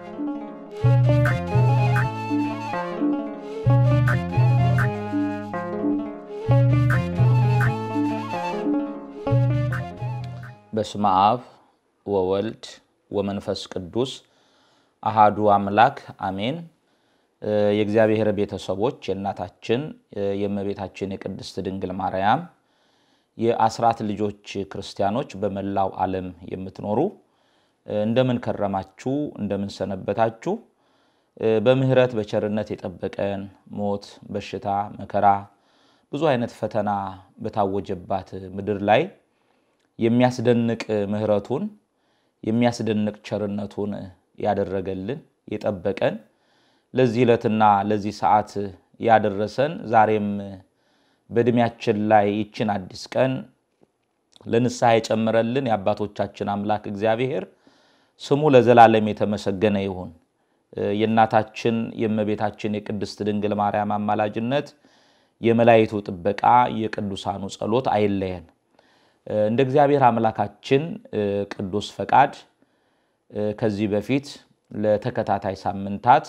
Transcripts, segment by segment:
በስመ አብ ወወልድ ወመንፈስ ቅዱስ አሃዱ አምላክ አሜን። የእግዚአብሔር ቤተሰቦች የእናታችን የእመቤታችን የቅድስት ድንግል ማርያም የአስራት ልጆች ክርስቲያኖች በመላው ዓለም የምትኖሩ እንደምን ከረማችሁ፣ እንደምን ሰነበታችሁ። በምህረት በቸርነት የጠበቀን ሞት፣ በሽታ፣ መከራ ብዙ አይነት ፈተና በታወጀባት ምድር ላይ የሚያስደንቅ ምህረቱን የሚያስደንቅ ቸርነቱን ያደረገልን የጠበቀን ለዚህ ዕለትና ለዚህ ሰዓት ያደረሰን ዛሬም በእድሜያችን ላይ ይችን አዲስ ቀን ለንስሐ የጨመረልን የአባቶቻችን አምላክ እግዚአብሔር ስሙ ለዘላለም የተመሰገነ ይሁን። የእናታችን የእመቤታችን የቅድስት ድንግል ማርያም አማላጅነት፣ የመላይቱ ጥበቃ፣ የቅዱሳኑ ጸሎት አይለየን። እንደ እግዚአብሔር አምላካችን ቅዱስ ፈቃድ ከዚህ በፊት ለተከታታይ ሳምንታት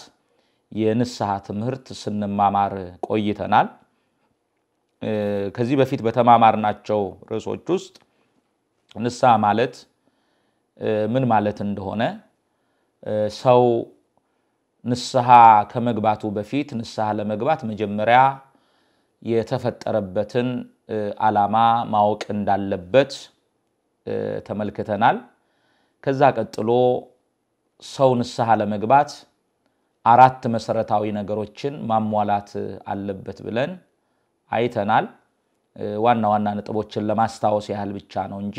የንስሐ ትምህርት ስንማማር ቆይተናል። ከዚህ በፊት በተማማርናቸው ርዕሶች ውስጥ ንስሐ ማለት ምን ማለት እንደሆነ ሰው ንስሐ ከመግባቱ በፊት ንስሐ ለመግባት መጀመሪያ የተፈጠረበትን ዓላማ ማወቅ እንዳለበት ተመልክተናል። ከዛ ቀጥሎ ሰው ንስሐ ለመግባት አራት መሰረታዊ ነገሮችን ማሟላት አለበት ብለን አይተናል። ዋና ዋና ነጥቦችን ለማስታወስ ያህል ብቻ ነው እንጂ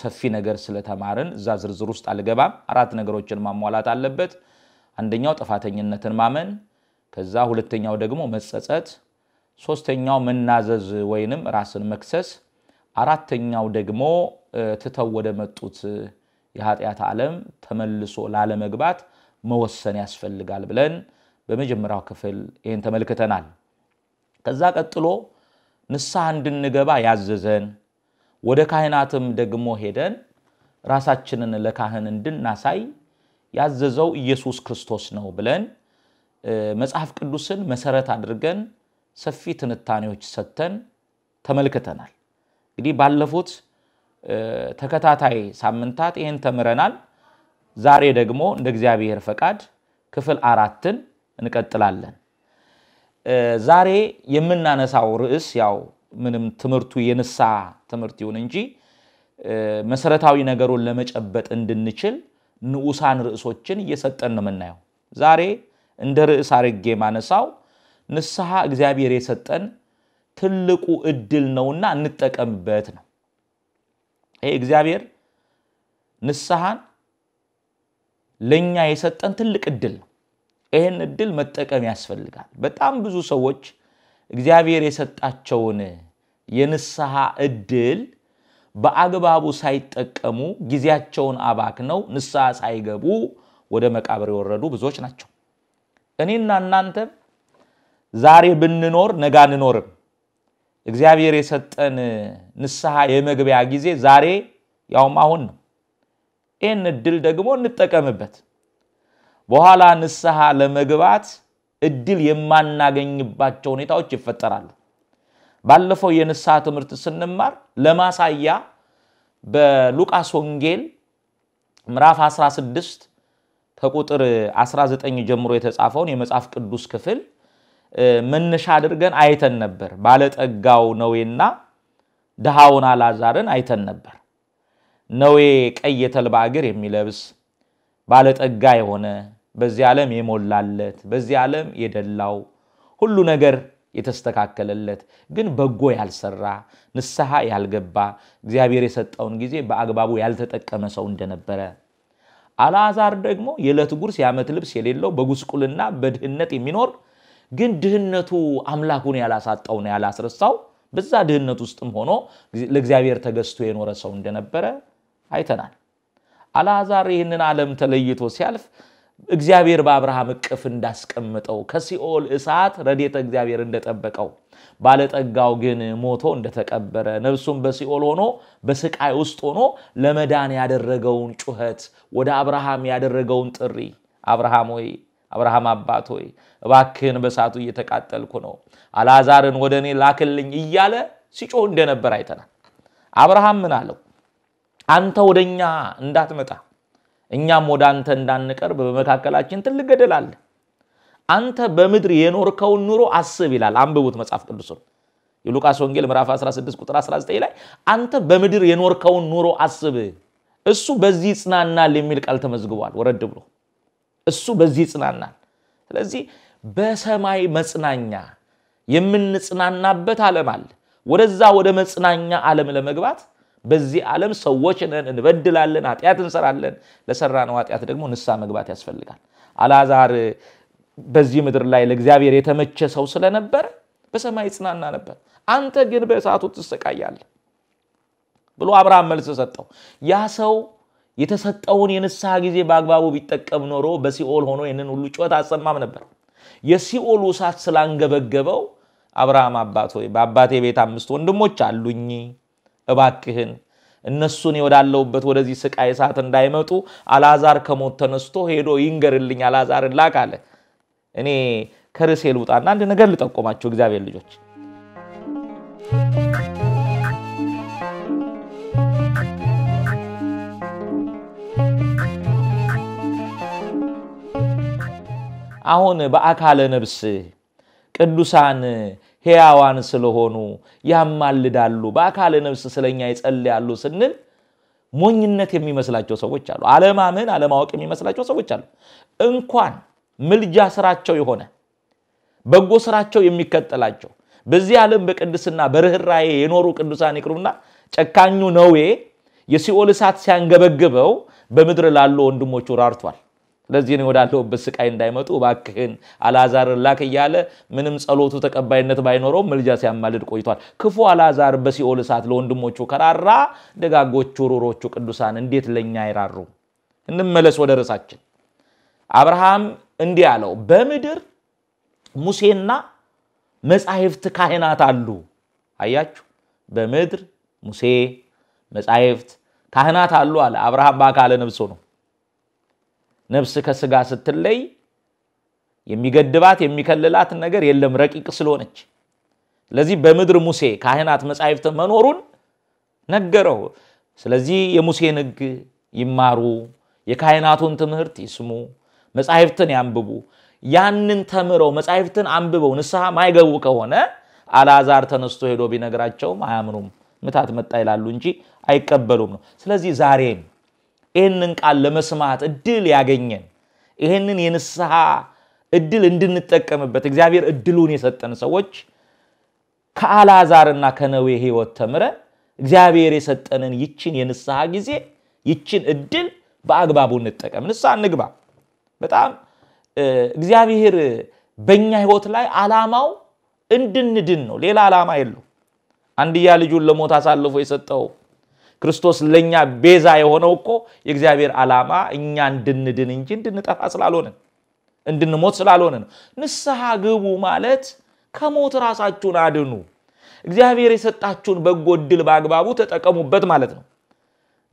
ሰፊ ነገር ስለተማርን እዛ ዝርዝር ውስጥ አልገባም። አራት ነገሮችን ማሟላት አለበት። አንደኛው ጥፋተኝነትን ማመን፣ ከዛ ሁለተኛው ደግሞ መጸጸት፣ ሶስተኛው መናዘዝ ወይንም ራስን መክሰስ፣ አራተኛው ደግሞ ትተው ወደ መጡት የኃጢአት ዓለም ተመልሶ ላለመግባት መወሰን ያስፈልጋል ብለን በመጀመሪያው ክፍል ይህን ተመልክተናል። ከዛ ቀጥሎ ንስሐ እንድንገባ ያዘዘን ወደ ካህናትም ደግሞ ሄደን ራሳችንን ለካህን እንድናሳይ ያዘዘው ኢየሱስ ክርስቶስ ነው ብለን መጽሐፍ ቅዱስን መሰረት አድርገን ሰፊ ትንታኔዎች ሰጥተን ተመልክተናል። እንግዲህ ባለፉት ተከታታይ ሳምንታት ይህን ተምረናል። ዛሬ ደግሞ እንደ እግዚአብሔር ፈቃድ ክፍል አራትን እንቀጥላለን። ዛሬ የምናነሳው ርዕስ ያው ምንም ትምህርቱ የንሳ ትምህርት ይሁን እንጂ መሰረታዊ ነገሩን ለመጨበጥ እንድንችል ንዑሳን ርዕሶችን እየሰጠን ነው የምናየው። ዛሬ እንደ ርዕስ አድርጌ ማነሳው ንስሐ እግዚአብሔር የሰጠን ትልቁ እድል ነውና እንጠቀምበት ነው። ይሄ እግዚአብሔር ንስሐን ለእኛ የሰጠን ትልቅ እድል ነው። ይህን እድል መጠቀም ያስፈልጋል። በጣም ብዙ ሰዎች እግዚአብሔር የሰጣቸውን የንስሐ እድል በአግባቡ ሳይጠቀሙ ጊዜያቸውን አባክነው ንስሐ ሳይገቡ ወደ መቃብር የወረዱ ብዙዎች ናቸው። እኔና እናንተም ዛሬ ብንኖር ነጋ አንኖርም። እግዚአብሔር የሰጠን ንስሐ የመግቢያ ጊዜ ዛሬ ያውም አሁን ነው። ይህን እድል ደግሞ እንጠቀምበት። በኋላ ንስሐ ለመግባት እድል የማናገኝባቸው ሁኔታዎች ይፈጠራሉ። ባለፈው የንስሐ ትምህርት ስንማር ለማሳያ በሉቃስ ወንጌል ምዕራፍ 16 ከቁጥር 19 ጀምሮ የተጻፈውን የመጽሐፍ ቅዱስ ክፍል መነሻ አድርገን አይተን ነበር። ባለጠጋው ነዌና ድሃውን አላዛርን አይተን ነበር። ነዌ ቀይ የተልባ እግር የሚለብስ ባለጠጋ የሆነ በዚህ ዓለም የሞላለት በዚህ ዓለም የደላው ሁሉ ነገር የተስተካከለለት ግን በጎ ያልሰራ ንስሐ ያልገባ እግዚአብሔር የሰጠውን ጊዜ በአግባቡ ያልተጠቀመ ሰው እንደነበረ አልዓዛር ደግሞ የዕለት ጉርስ የዓመት ልብስ የሌለው በጉስቁልና በድህነት የሚኖር ግን ድህነቱ አምላኩን ያላሳጣው ነው ያላስረሳው በዛ ድህነት ውስጥም ሆኖ ለእግዚአብሔር ተገዝቶ የኖረ ሰው እንደነበረ አይተናል። አልዓዛር ይህንን ዓለም ተለይቶ ሲያልፍ እግዚአብሔር በአብርሃም እቅፍ እንዳስቀምጠው ከሲኦል እሳት ረዴተ እግዚአብሔር እንደጠበቀው ባለጠጋው ግን ሞቶ እንደተቀበረ ነፍሱም በሲኦል ሆኖ በስቃይ ውስጥ ሆኖ ለመዳን ያደረገውን ጩኸት ወደ አብርሃም ያደረገውን ጥሪ አብርሃም ሆይ አብርሃም አባት ሆይ እባክህን በሳቱ እየተቃጠልኩ ነው፣ አልዓዛርን ወደ እኔ ላክልኝ እያለ ሲጮህ እንደነበር አይተናል። አብርሃም ምን አለው? አንተ ወደኛ እንዳትመጣ እኛም ወደ አንተ እንዳንቀርብ በመካከላችን ትልቅ ገደል አለ። አንተ በምድር የኖርከውን ኑሮ አስብ ይላል። አንብቡት መጽሐፍ ነው። የሉቃስ ወንጌል ምዕራፍ 16 ቁጥር 19 ላይ አንተ በምድር የኖርከውን ኑሮ አስብ፣ እሱ በዚህ ይጽናናል የሚል ቃል ተመዝግቧል። ወረድ ብሎ እሱ በዚህ ይጽናናል። ስለዚህ በሰማይ መጽናኛ የምንጽናናበት ዓለም አለ። ወደዛ ወደ መጽናኛ ዓለም ለመግባት በዚህ ዓለም ሰዎች ነን፣ እንበድላለን፣ ኃጢአት እንሰራለን። ለሰራነው ኃጢአት ደግሞ ንስሐ መግባት ያስፈልጋል። አልዓዛር በዚህ ምድር ላይ ለእግዚአብሔር የተመቸ ሰው ስለነበረ በሰማይ ይጽናና ነበር። አንተ ግን በእሳቱ ትሰቃያለህ ብሎ አብርሃም መልስ ሰጠው። ያ ሰው የተሰጠውን የንስሐ ጊዜ በአግባቡ ቢጠቀም ኖሮ በሲኦል ሆኖ ይህንን ሁሉ ጩኸት አሰማም ነበር። የሲኦሉ እሳት ስላንገበገበው አብርሃም አባት ሆይ በአባቴ ቤት አምስት ወንድሞች አሉኝ እባክህን እነሱን ወዳለሁበት ወደዚህ ስቃይ ሰዓት እንዳይመጡ አላዛር ከሞት ተነስቶ ሄዶ ይንገርልኝ፣ አላዛርን ላክ አለ። እኔ ከርሴ ልውጣና አንድ ነገር ልጠቆማቸው እግዚአብሔር ልጆች አሁን በአካለ ነብስ ቅዱሳን ሕያዋን ስለሆኑ ያማልዳሉ፣ በአካል ነፍስ ስለኛ ይጸልያሉ ስንል ሞኝነት የሚመስላቸው ሰዎች አሉ። አለማመን አለማወቅ የሚመስላቸው ሰዎች አሉ። እንኳን ምልጃ ስራቸው የሆነ በጎ ስራቸው የሚከተላቸው በዚህ ዓለም በቅድስና በርኅራዬ የኖሩ ቅዱሳን ይቅሩና ጨካኙ ነዌ የሲኦል እሳት ሲያንገበግበው በምድር ላሉ ወንድሞቹ ራርቷል። ስለዚህ እኔ ወዳለሁበት ስቃይ እንዳይመጡ እባክህን አላዛር ላክ እያለ ምንም ጸሎቱ ተቀባይነት ባይኖረውም ምልጃ ሲያማልድ ቆይቷል። ክፉ አላዛር በሲኦል እሳት ለወንድሞቹ ከራራ፣ ደጋጎቹ ሩሮቹ ቅዱሳን እንዴት ለእኛ አይራሩ? እንመለስ ወደ ርዕሳችን። አብርሃም እንዲህ አለው፣ በምድር ሙሴና መጻሕፍት ካህናት አሉ። አያችሁ፣ በምድር ሙሴ መጻሕፍት ካህናት አሉ አለ። አብርሃም በአካለ ነብሶ ነው ነፍስ ከስጋ ስትለይ የሚገድባት የሚከልላት ነገር የለም ረቂቅ ስለሆነች። ስለዚህ በምድር ሙሴ ካህናት መጻሕፍት መኖሩን ነገረው። ስለዚህ የሙሴን ሕግ ይማሩ፣ የካህናቱን ትምህርት ይስሙ፣ መጻሕፍትን ያንብቡ። ያንን ተምረው መጻሕፍትን አንብበው ንስሐ ማይገቡ ከሆነ አልዓዛር ተነስቶ ሄዶ ቢነግራቸውም አያምኑም። ምታት መጣ ይላሉ እንጂ አይቀበሉም ነው። ስለዚህ ዛሬም ይህንን ቃል ለመስማት እድል ያገኘን ይህንን የንስሐ እድል እንድንጠቀምበት እግዚአብሔር እድሉን የሰጠን ሰዎች ከአላዛርና ከነዌ ህይወት ተምረን እግዚአብሔር የሰጠንን ይችን የንስሐ ጊዜ ይችን እድል በአግባቡ እንጠቀም። ንስሐ እንግባ። በጣም እግዚአብሔር በእኛ ህይወት ላይ አላማው እንድንድን ነው። ሌላ ዓላማ የለው። አንድያ ልጁን ለሞት አሳልፎ የሰጠው ክርስቶስ ለእኛ ቤዛ የሆነው እኮ የእግዚአብሔር ዓላማ እኛ እንድንድን እንጂ እንድንጠፋ ስላልሆነ እንድንሞት ስላልሆነ ነው። ንስሐ ግቡ ማለት ከሞት ራሳችሁን አድኑ፣ እግዚአብሔር የሰጣችሁን በጎ እድል በአግባቡ ተጠቀሙበት ማለት ነው።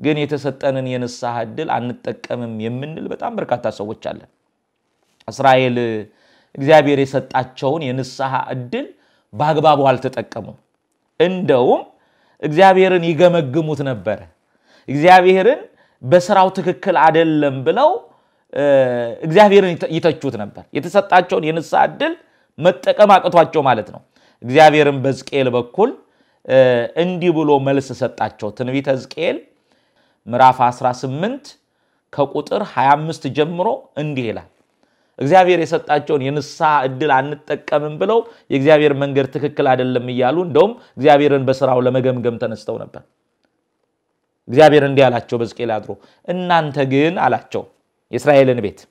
ግን የተሰጠንን የንስሐ እድል አንጠቀምም የምንል በጣም በርካታ ሰዎች አለን። እስራኤል እግዚአብሔር የሰጣቸውን የንስሐ እድል በአግባቡ አልተጠቀሙም። እንደውም እግዚአብሔርን ይገመግሙት ነበረ። እግዚአብሔርን በስራው ትክክል አይደለም ብለው እግዚአብሔርን ይተቹት ነበር። የተሰጣቸውን የንስሐ ዕድል መጠቀም አቅቷቸው ማለት ነው። እግዚአብሔርን በሕዝቅኤል በኩል እንዲህ ብሎ መልስ ሰጣቸው። ትንቢተ ሕዝቅኤል ምዕራፍ 18 ከቁጥር 25 ጀምሮ እንዲህ ይላል እግዚአብሔር የሰጣቸውን የንስሐ እድል አንጠቀምም ብለው የእግዚአብሔር መንገድ ትክክል አይደለም እያሉ እንደውም እግዚአብሔርን በስራው ለመገምገም ተነስተው ነበር። እግዚአብሔር እንዲህ አላቸው በሕዝቅኤል አድሮ እናንተ ግን አላቸው የእስራኤልን ቤት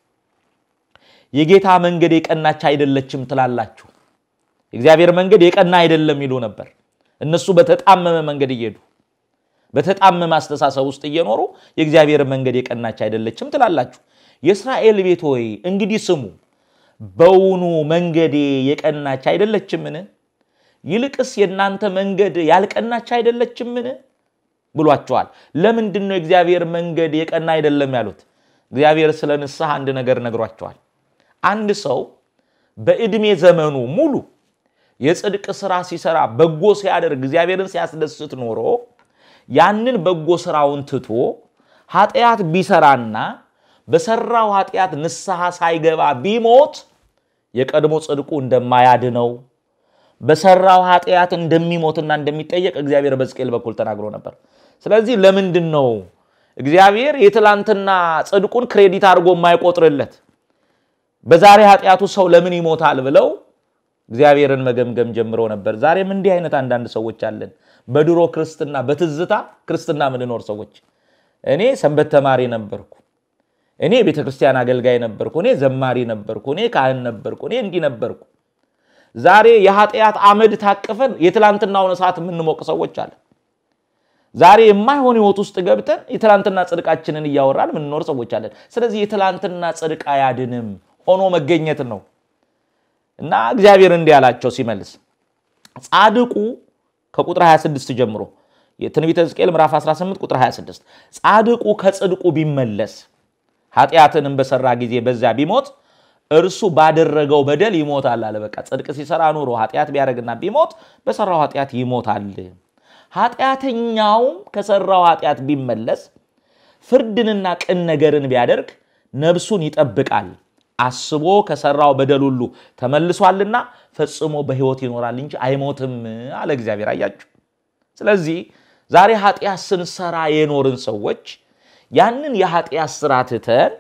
የጌታ መንገድ የቀናች አይደለችም ትላላችሁ። የእግዚአብሔር መንገድ የቀና አይደለም ይሉ ነበር። እነሱ በተጣመመ መንገድ እየሄዱ በተጣመመ አስተሳሰብ ውስጥ እየኖሩ የእግዚአብሔር መንገድ የቀናች አይደለችም ትላላችሁ የእስራኤል ቤት ሆይ እንግዲህ ስሙ፣ በውኑ መንገዴ የቀናች አይደለችምን? ይልቅስ የእናንተ መንገድ ያልቀናች አይደለችምን ብሏቸዋል። ለምንድን ነው የእግዚአብሔር መንገድ የቀና አይደለም ያሉት? እግዚአብሔር ስለ ንስሐ አንድ ነገር ነግሯቸዋል። አንድ ሰው በዕድሜ ዘመኑ ሙሉ የጽድቅ ስራ ሲሰራ በጎ ሲያደርግ እግዚአብሔርን ሲያስደስት ኖሮ ያንን በጎ ስራውን ትቶ ኃጢአት ቢሰራና በሰራው ኃጢአት ንስሐ ሳይገባ ቢሞት የቀድሞ ጽድቁ እንደማያድነው በሰራው ኃጢአት እንደሚሞትና እንደሚጠየቅ እግዚአብሔር በሕዝቅኤል በኩል ተናግሮ ነበር። ስለዚህ ለምንድን ነው እግዚአብሔር የትላንትና ጽድቁን ክሬዲት አድርጎ የማይቆጥርለት? በዛሬ ኃጢአቱ ሰው ለምን ይሞታል ብለው እግዚአብሔርን መገምገም ጀምሮ ነበር። ዛሬም እንዲህ አይነት አንዳንድ ሰዎች አለን። በድሮ ክርስትና በትዝታ ክርስትና ምንኖር ሰዎች እኔ ሰንበት ተማሪ ነበርኩ እኔ የቤተ ክርስቲያን አገልጋይ ነበርኩ፣ እኔ ዘማሪ ነበርኩ፣ እኔ ካህን ነበርኩ፣ እኔ እንዲህ ነበርኩ። ዛሬ የኃጢአት አመድ ታቅፈን የትላንትናውን እሳት የምንሞቅ ሰዎች አለ። ዛሬ የማይሆን ህይወት ውስጥ ገብተን የትላንትና ጽድቃችንን እያወራን የምንኖር ሰዎች አለን። ስለዚህ የትላንትና ጽድቅ አያድንም፣ ሆኖ መገኘት ነው እና እግዚአብሔር እንዲህ አላቸው ሲመልስ ጻድቁ ከቁጥር 26 ጀምሮ የትንቢተ ሕዝቅኤል ምዕራፍ 18 ቁጥር 26 ጻድቁ ከጽድቁ ቢመለስ ኃጢአትንም በሰራ ጊዜ በዛ ቢሞት እርሱ ባደረገው በደል ይሞታል አለ። በቃ ጽድቅ ሲሰራ ኑሮ ኃጢአት ቢያደርግና ቢሞት በሰራው ኃጢአት ይሞታል። ኃጢአተኛውም ከሰራው ኃጢአት ቢመለስ ፍርድንና ቅን ነገርን ቢያደርግ ነብሱን ይጠብቃል። አስቦ ከሰራው በደል ሁሉ ተመልሷልና ፈጽሞ በሕይወት ይኖራል እንጂ አይሞትም አለ እግዚአብሔር። አያችሁ። ስለዚህ ዛሬ ኃጢአት ስንሰራ የኖርን ሰዎች ያንን የኃጢአት ስራ ትተን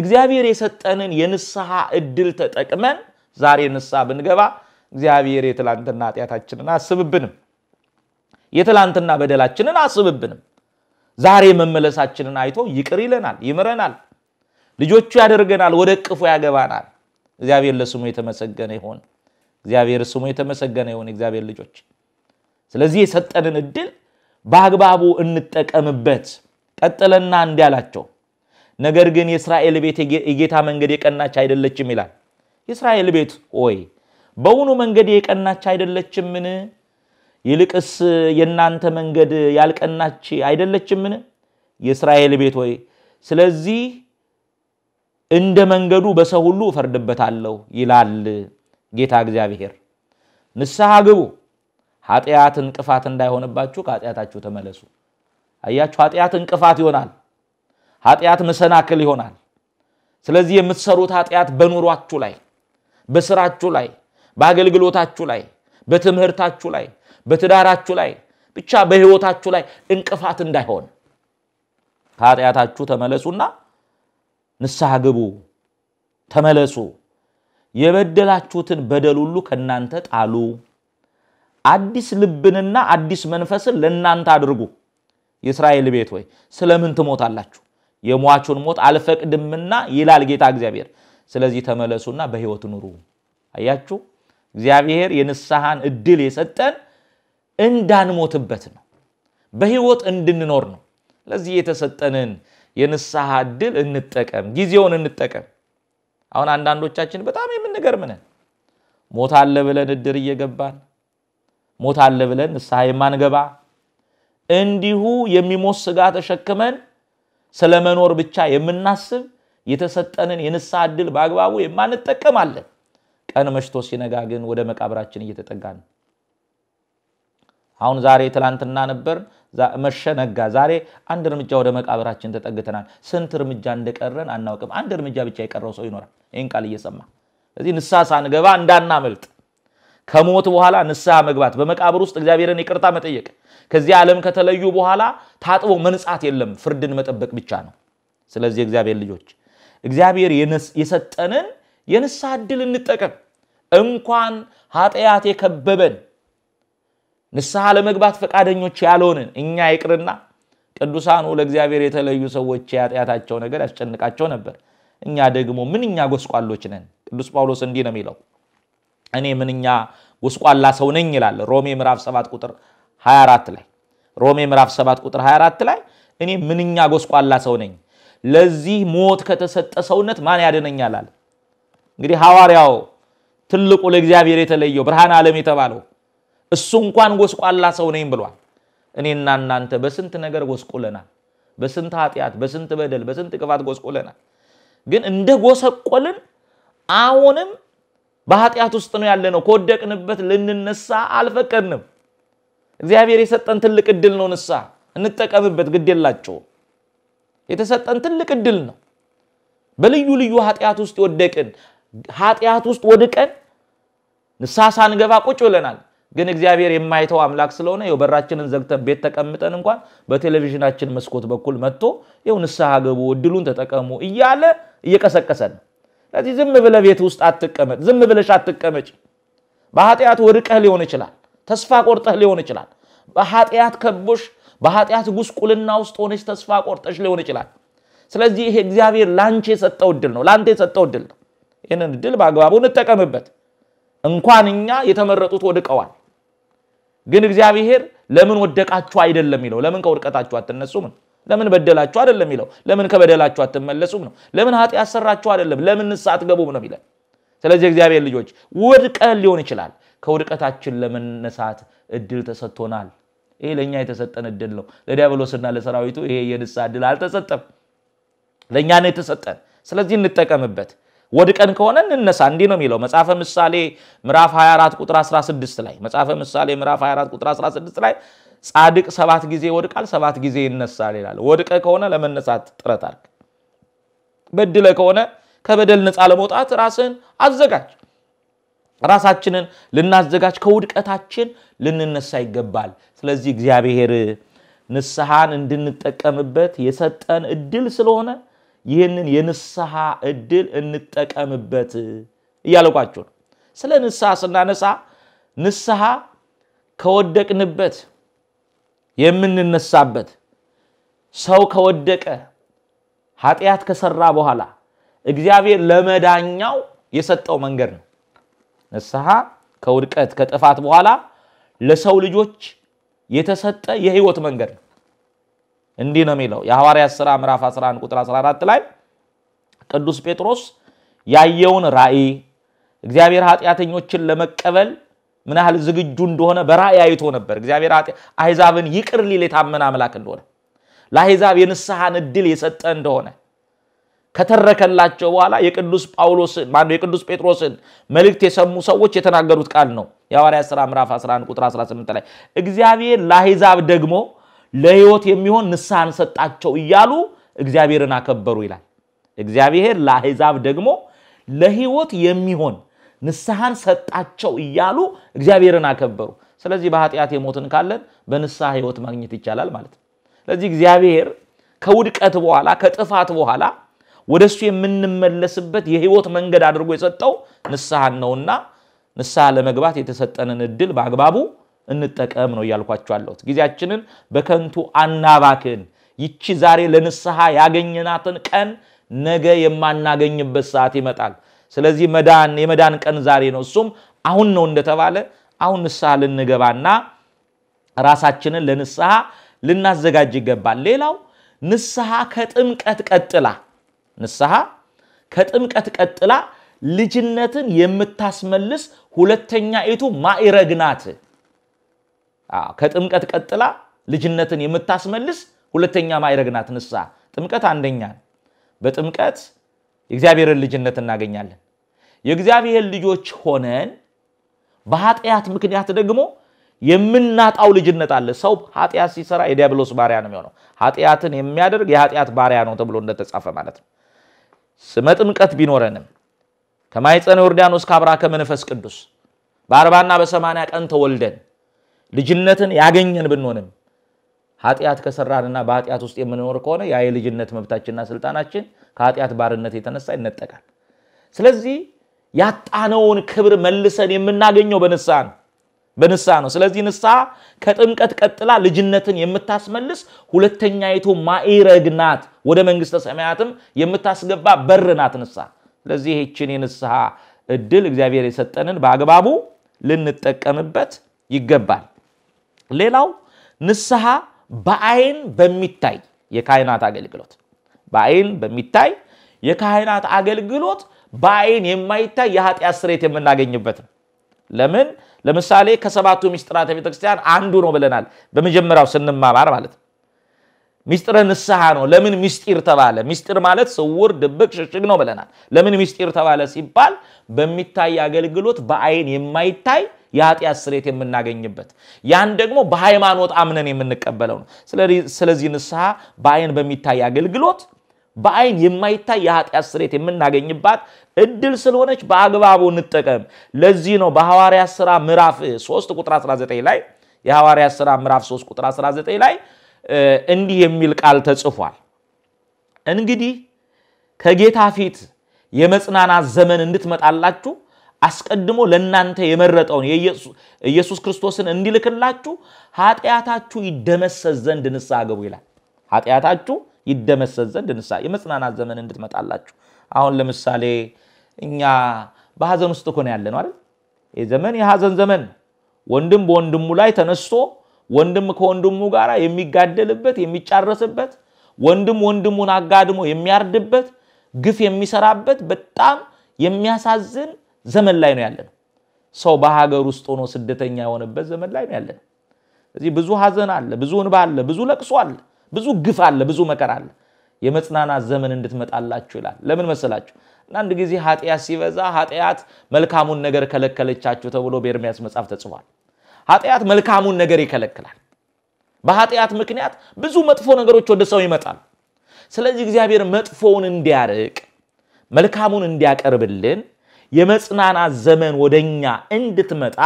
እግዚአብሔር የሰጠንን የንስሐ እድል ተጠቅመን ዛሬ ንስሐ ብንገባ እግዚአብሔር የትላንትና ኃጢአታችንን አስብብንም፣ የትላንትና በደላችንን አስብብንም። ዛሬ መመለሳችንን አይቶ ይቅር ይለናል፣ ይምረናል፣ ልጆቹ ያደርገናል፣ ወደ ቅፉ ያገባናል። እግዚአብሔር ለስሙ የተመሰገነ ይሆን። እግዚአብሔር ስሙ የተመሰገነ ይሆን። እግዚአብሔር ልጆች፣ ስለዚህ የሰጠንን እድል በአግባቡ እንጠቀምበት። ቀጥለና እንዲህ አላቸው፣ ነገር ግን የእስራኤል ቤት የጌታ መንገድ የቀናች አይደለችም ይላል። የእስራኤል ቤት ሆይ በውኑ መንገድ የቀናች አይደለችምን? ይልቅስ የእናንተ መንገድ ያልቀናች አይደለችምን? የእስራኤል ቤት ሆይ ስለዚህ እንደ መንገዱ በሰው ሁሉ እፈርድበታለሁ ይላል ጌታ እግዚአብሔር። ንስሐ ግቡ፣ ኃጢአት እንቅፋት እንዳይሆንባችሁ ከኃጢአታችሁ ተመለሱ። አያችሁ፣ ኃጢአት እንቅፋት ይሆናል። ኃጢአት መሰናክል ይሆናል። ስለዚህ የምትሰሩት ኃጢአት በኑሯችሁ ላይ፣ በስራችሁ ላይ፣ በአገልግሎታችሁ ላይ፣ በትምህርታችሁ ላይ፣ በትዳራችሁ ላይ ብቻ በህይወታችሁ ላይ እንቅፋት እንዳይሆን ከኃጢአታችሁ ተመለሱና ንስሐ ግቡ፣ ተመለሱ። የበደላችሁትን በደል ሁሉ ከእናንተ ጣሉ። አዲስ ልብንና አዲስ መንፈስን ለእናንተ አድርጉ። የእስራኤል ቤት ሆይ ስለምን ትሞታላችሁ? የሟቹን ሞት አልፈቅድምና ይላል ጌታ እግዚአብሔር። ስለዚህ ተመለሱና በሕይወት ኑሩ። አያችሁ፣ እግዚአብሔር የንስሐን እድል የሰጠን እንዳንሞትበት ነው፣ በሕይወት እንድንኖር ነው። ለዚህ የተሰጠንን የንስሐ እድል እንጠቀም፣ ጊዜውን እንጠቀም። አሁን አንዳንዶቻችን በጣም የምንገርምነን ሞት አለ ብለን እድር እየገባን ሞት አለ ብለን ንስሐ የማንገባ እንዲሁ የሚሞት ስጋ ተሸክመን ስለመኖር ብቻ የምናስብ የተሰጠንን የንስሐ ዕድል በአግባቡ የማንጠቀማለን። ቀን መሽቶ ሲነጋ ግን ወደ መቃብራችን እየተጠጋ ነው። አሁን ዛሬ ትላንትና ነበር፣ መሸ፣ ነጋ። ዛሬ አንድ እርምጃ ወደ መቃብራችን ተጠግተናል። ስንት እርምጃ እንደቀረን አናውቅም። አንድ እርምጃ ብቻ የቀረው ሰው ይኖራል ይህን ቃል እየሰማ። ስለዚህ ንስሐ ሳንገባ እንዳናመልጥ ከሞት በኋላ ንስሐ መግባት፣ በመቃብር ውስጥ እግዚአብሔርን ይቅርታ መጠየቅ፣ ከዚህ ዓለም ከተለዩ በኋላ ታጥቦ መንጻት የለም፣ ፍርድን መጠበቅ ብቻ ነው። ስለዚህ እግዚአብሔር ልጆች እግዚአብሔር የሰጠንን የንስሐ ዕድል እንጠቀም። እንኳን ኃጢአት የከበበን ንስሐ ለመግባት ፈቃደኞች ያልሆንን እኛ ይቅርና ቅዱሳኑ ለእግዚአብሔር የተለዩ ሰዎች የኃጢአታቸው ነገር ያስጨንቃቸው ነበር። እኛ ደግሞ ምንኛ ጎስቋሎች ነን። ቅዱስ ጳውሎስ እንዲህ ነው የሚለው እኔ ምንኛ ጎስቋላ ሰው ነኝ ይላል ሮሜ ምዕራፍ 7 ቁጥር 24 ላይ ሮሜ ምዕራፍ 7 ቁጥር 24 ላይ እኔ ምንኛ ጎስቋላ ሰው ነኝ፣ ለዚህ ሞት ከተሰጠ ሰውነት ማን ያድነኛል አለ። እንግዲህ ሐዋርያው ትልቁ ለእግዚአብሔር የተለየው ብርሃን ዓለም የተባለው እሱ እንኳን ጎስቋላ ሰው ነኝ ብሏል። እኔና እናንተ በስንት ነገር ጎስቁለናል፣ በስንት ኃጢአት፣ በስንት በደል፣ በስንት ቅፋት ጎስቁለናል። ግን እንደ ጎሰቆልን አሁንም በኃጢአት ውስጥ ነው ያለነው። ከወደቅንበት ልንነሳ አልፈቀድንም። እግዚአብሔር የሰጠን ትልቅ እድል ነው። ንሳ እንጠቀምበት። ግድ የላቸው የተሰጠን ትልቅ እድል ነው። በልዩ ልዩ ኃጢአት ውስጥ የወደቅን ኃጢአት ውስጥ ወድቀን ንሳ ሳንገባ ቁጭ ብለናል። ግን እግዚአብሔር የማይተው አምላክ ስለሆነ ይኸው በራችንን ዘግተን ቤት ተቀምጠን እንኳን በቴሌቪዥናችን መስኮት በኩል መጥቶ ይኸው ንስሐ ገቡ፣ እድሉን ተጠቀሙ እያለ እየቀሰቀሰን ነው። ስለዚህ ዝም ብለ ቤት ውስጥ አትቀመጥ፣ ዝም ብለሽ አትቀመጭ። በኃጢአት ወድቀህ ሊሆን ይችላል፣ ተስፋ ቆርጠህ ሊሆን ይችላል። በኃጢአት ከቦሽ፣ በኃጢአት ጉስቁልና ውስጥ ሆነች ተስፋ ቆርጠሽ ሊሆን ይችላል። ስለዚህ ይሄ እግዚአብሔር ላንቺ የሰጠው እድል ነው፣ ላንቴ የሰጠው እድል ነው። ይህንን እድል በአግባቡ እንጠቀምበት። እንኳን እኛ የተመረጡት ወድቀዋል፣ ግን እግዚአብሔር ለምን ወደቃችሁ አይደለም የሚለው። ለምን ከውድቀታችሁ አትነሱም? ለምን በደላችሁ አይደለም ይለው። ለምን ከበደላችሁ አትመለሱም ነው። ለምን ኃጢአት ሰራችሁ አይደለም። ለምን ንስሐ አትገቡም ነው ይለን። ስለዚህ እግዚአብሔር ልጆች ውድቀን ሊሆን ይችላል። ከውድቀታችን ለመነሳት እድል ተሰጥቶናል። ይሄ ለእኛ የተሰጠን እድል ነው። ለዲያብሎስና ለሰራዊቱ ይሄ የንስሐ እድል አልተሰጠም፣ ለእኛ ነው የተሰጠን። ስለዚህ እንጠቀምበት። ወድቀን ከሆነ እንነሳ። እንዲህ ነው የሚለው መጽሐፈ ምሳሌ ምዕራፍ 24 ቁጥር 16 ላይ መጽሐፈ ምሳሌ ምዕራፍ 24 ቁጥር 16 ላይ ጻድቅ ሰባት ጊዜ ይወድቃል፣ ሰባት ጊዜ ይነሳል ይላል። ወድቀ ከሆነ ለመነሳት ጥረት አድርግ። በድለ ከሆነ ከበደል ነፃ ለመውጣት ራስህን አዘጋጅ። ራሳችንን ልናዘጋጅ፣ ከውድቀታችን ልንነሳ ይገባል። ስለዚህ እግዚአብሔር ንስሐን እንድንጠቀምበት የሰጠን እድል ስለሆነ ይህንን የንስሐ እድል እንጠቀምበት እያለቋችሁ ነው። ስለ ንስሐ ስናነሳ ንስሐ ከወደቅንበት የምንነሳበት ሰው ከወደቀ ኃጢአት ከሰራ በኋላ እግዚአብሔር ለመዳኛው የሰጠው መንገድ ነው። ንስሐ ከውድቀት ከጥፋት በኋላ ለሰው ልጆች የተሰጠ የህይወት መንገድ ነው። እንዲህ ነው የሚለው የሐዋርያት ሥራ ምዕራፍ 11 ቁጥር 14 ላይ ቅዱስ ጴጥሮስ ያየውን ራእይ እግዚአብሔር ኃጢአተኞችን ለመቀበል ምን ያህል ዝግጁ እንደሆነ በራእይ አይቶ ነበር። እግዚአብሔር አሕዛብን ይቅር ሊል የታመነ አምላክ እንደሆነ ለአሕዛብ የንስሐን እድል የሰጠ እንደሆነ ከተረከላቸው በኋላ የቅዱስ ጳውሎስን ማነው የቅዱስ ጴጥሮስን መልእክት የሰሙ ሰዎች የተናገሩት ቃል ነው። የሐዋርያት ሥራ ምዕራፍ 11 ቁጥር 18 ላይ እግዚአብሔር ለአሕዛብ ደግሞ ለሕይወት የሚሆን ንስሐን ሰጣቸው እያሉ እግዚአብሔርን አከበሩ ይላል። እግዚአብሔር ለአሕዛብ ደግሞ ለሕይወት የሚሆን ንስሐን ሰጣቸው እያሉ እግዚአብሔርን አከበሩ። ስለዚህ በኃጢአት የሞትን ካለን በንስሐ ህይወት ማግኘት ይቻላል ማለት ነው። ስለዚህ እግዚአብሔር ከውድቀት በኋላ ከጥፋት በኋላ ወደሱ የምንመለስበት የህይወት መንገድ አድርጎ የሰጠው ንስሐን ነውና ንስሐ ለመግባት የተሰጠንን እድል በአግባቡ እንጠቀም ነው እያልኳቸዋለሁት። ጊዜያችንን በከንቱ አናባክን። ይቺ ዛሬ ለንስሐ ያገኘናትን ቀን ነገ የማናገኝበት ሰዓት ይመጣል። ስለዚህ መዳን የመዳን ቀን ዛሬ ነው። እሱም አሁን ነው እንደተባለ አሁን ንስሐ ልንገባና ራሳችንን ለንስሐ ልናዘጋጅ ይገባል። ሌላው ንስሐ ከጥምቀት ቀጥላ ንስሐ ከጥምቀት ቀጥላ ልጅነትን የምታስመልስ ሁለተኛ ኢቱ ማዕረግ ናት። ከጥምቀት ቀጥላ ልጅነትን የምታስመልስ ሁለተኛ ማዕረግ ናት ንስሐ። ጥምቀት አንደኛ በጥምቀት የእግዚአብሔርን ልጅነት እናገኛለን። የእግዚአብሔር ልጆች ሆነን በኃጢአት ምክንያት ደግሞ የምናጣው ልጅነት አለ። ሰው ኃጢአት ሲሰራ የዲያብሎስ ባሪያ ነው የሚሆነው። ኃጢአትን የሚያደርግ የኃጢአት ባሪያ ነው ተብሎ እንደተጻፈ ማለት ነው። ስመ ጥምቀት ቢኖረንም ከማይፀነ ዮርዳኖስ ካብራ ከመንፈስ ቅዱስ በአርባና በሰማንያ ቀን ተወልደን ልጅነትን ያገኘን ብንሆንም ኃጢአት ከሰራንና በኃጢአት ውስጥ የምንኖር ከሆነ ያ የልጅነት መብታችንና ስልጣናችን ከኃጢአት ባርነት የተነሳ ይነጠቃል። ስለዚህ ያጣነውን ክብር መልሰን የምናገኘው በንስሐ ነው በንስሐ ነው። ስለዚህ ንስሐ ከጥምቀት ቀጥላ ልጅነትን የምታስመልስ ሁለተኛይቱ ማዕረግ ናት። ወደ መንግስተ ሰማያትም የምታስገባ በር ናት ንስሐ። ስለዚህ ይህችን የንስሐ እድል እግዚአብሔር የሰጠንን በአግባቡ ልንጠቀምበት ይገባል። ሌላው ንስሐ በአይን በሚታይ የካህናት አገልግሎት በአይን በሚታይ የካህናት አገልግሎት በአይን የማይታይ የኃጢአት ስርየት የምናገኝበት ነው። ለምን? ለምሳሌ ከሰባቱ ሚስጥራተ ቤተክርስቲያን አንዱ ነው ብለናል። በመጀመሪያው ስንማማር ማለት ነው። ሚስጥረ ንስሐ ነው። ለምን ሚስጢር ተባለ? ሚስጢር ማለት ስውር፣ ድብቅ፣ ሽሽግ ነው ብለናል። ለምን ሚስጢር ተባለ ሲባል በሚታይ አገልግሎት በአይን የማይታይ የኃጢአት ስሬት የምናገኝበት ያን ደግሞ በሃይማኖት አምነን የምንቀበለው ነው። ስለዚህ ንስሐ በአይን በሚታይ አገልግሎት በአይን የማይታይ የኃጢአት ስሬት የምናገኝባት እድል ስለሆነች በአግባቡ እንጠቀም። ለዚህ ነው በሐዋርያ ሥራ ምዕራፍ 3 ቁጥር 19 ላይ የሐዋርያ ሥራ ምዕራፍ 3 ቁጥር 19 ላይ እንዲህ የሚል ቃል ተጽፏል። እንግዲህ ከጌታ ፊት የመጽናናት ዘመን እንድትመጣላችሁ አስቀድሞ ለእናንተ የመረጠውን ኢየሱስ ክርስቶስን እንዲልክላችሁ ኃጢአታችሁ ይደመሰስ ዘንድ ንስሐ ግቡ ይላል። ኃጢአታችሁ ይደመሰስ ዘንድ ንስሐ የመጽናናት ዘመን እንድትመጣላችሁ። አሁን ለምሳሌ እኛ በሀዘን ውስጥ እኮ ነው ያለ ነው አይደል? ይህ ዘመን የሐዘን ዘመን ወንድም በወንድሙ ላይ ተነስቶ ወንድም ከወንድሙ ጋር የሚጋደልበት የሚጫረስበት፣ ወንድም ወንድሙን አጋድሞ የሚያርድበት፣ ግፍ የሚሰራበት በጣም የሚያሳዝን ዘመን ላይ ነው ያለን። ሰው በሀገር ውስጥ ሆኖ ስደተኛ የሆነበት ዘመን ላይ ነው ያለን። እዚህ ብዙ ሀዘን አለ፣ ብዙ እንባ አለ፣ ብዙ ለቅሶ አለ፣ ብዙ ግፍ አለ፣ ብዙ መከራ አለ። የመጽናናት ዘመን እንድትመጣላችሁ ይላል። ለምን መሰላችሁ? አንዳንድ ጊዜ ኃጢአት ሲበዛ ኃጢአት መልካሙን ነገር ከለከለቻችሁ ተብሎ በኤርሚያስ መጽሐፍ ተጽፏል። ኃጢአት መልካሙን ነገር ይከለክላል። በኃጢአት ምክንያት ብዙ መጥፎ ነገሮች ወደ ሰው ይመጣል። ስለዚህ እግዚአብሔር መጥፎውን እንዲያርቅ መልካሙን እንዲያቀርብልን የመጽናናት ዘመን ወደኛ እንድትመጣ